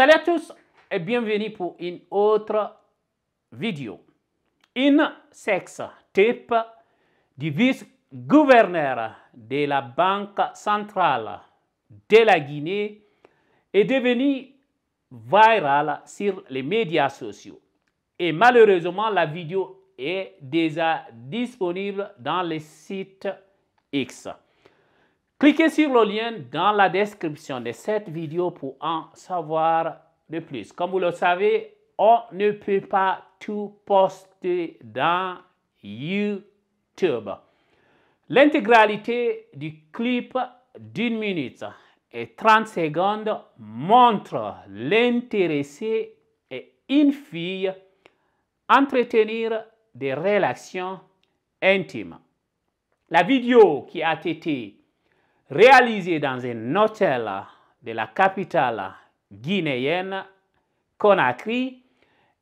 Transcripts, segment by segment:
Salut à tous et bienvenue pour une autre vidéo. Une sexe type du vice-gouverneur de la Banque centrale de la Guinée est devenue viral sur les médias sociaux. Et malheureusement, la vidéo est déjà disponible dans le site X. Cliquez sur le lien dans la description de cette vidéo pour en savoir de plus. Comme vous le savez, on ne peut pas tout poster dans YouTube. L'intégralité du clip d'une minute et 30 secondes montre l'intéressé et une fille entretenir des relations intimes. La vidéo qui a été réalisé dans un hôtel de la capitale guinéenne, Conakry,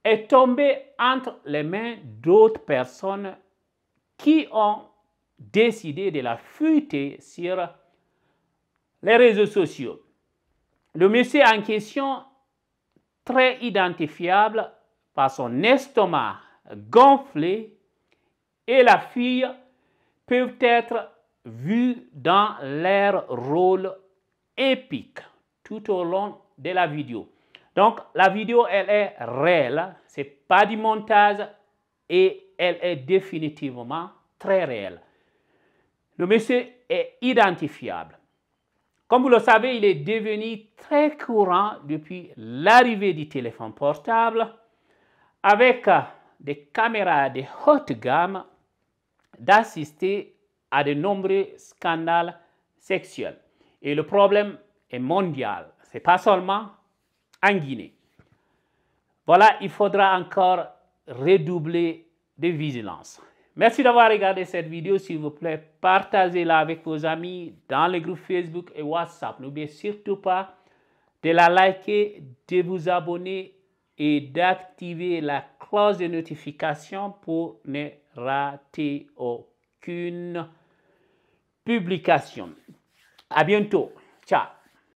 est tombé entre les mains d'autres personnes qui ont décidé de la fuiter sur les réseaux sociaux. Le monsieur en question, très identifiable par son estomac gonflé et la fille, peuvent être vu dans leur rôle épique tout au long de la vidéo. Donc la vidéo, elle est réelle, c'est pas du montage et elle est définitivement très réelle. Le monsieur est identifiable. Comme vous le savez, il est devenu très courant depuis l'arrivée du téléphone portable avec des caméras de haute gamme d'assister à de nombreux scandales sexuels. Et le problème est mondial. Ce n'est pas seulement en Guinée. Voilà, il faudra encore redoubler de vigilance. Merci d'avoir regardé cette vidéo. S'il vous plaît, partagez-la avec vos amis dans les groupes Facebook et WhatsApp. N'oubliez surtout pas de la liker, de vous abonner et d'activer la cloche de notification pour ne rater aucune publication. À bientôt. Ciao.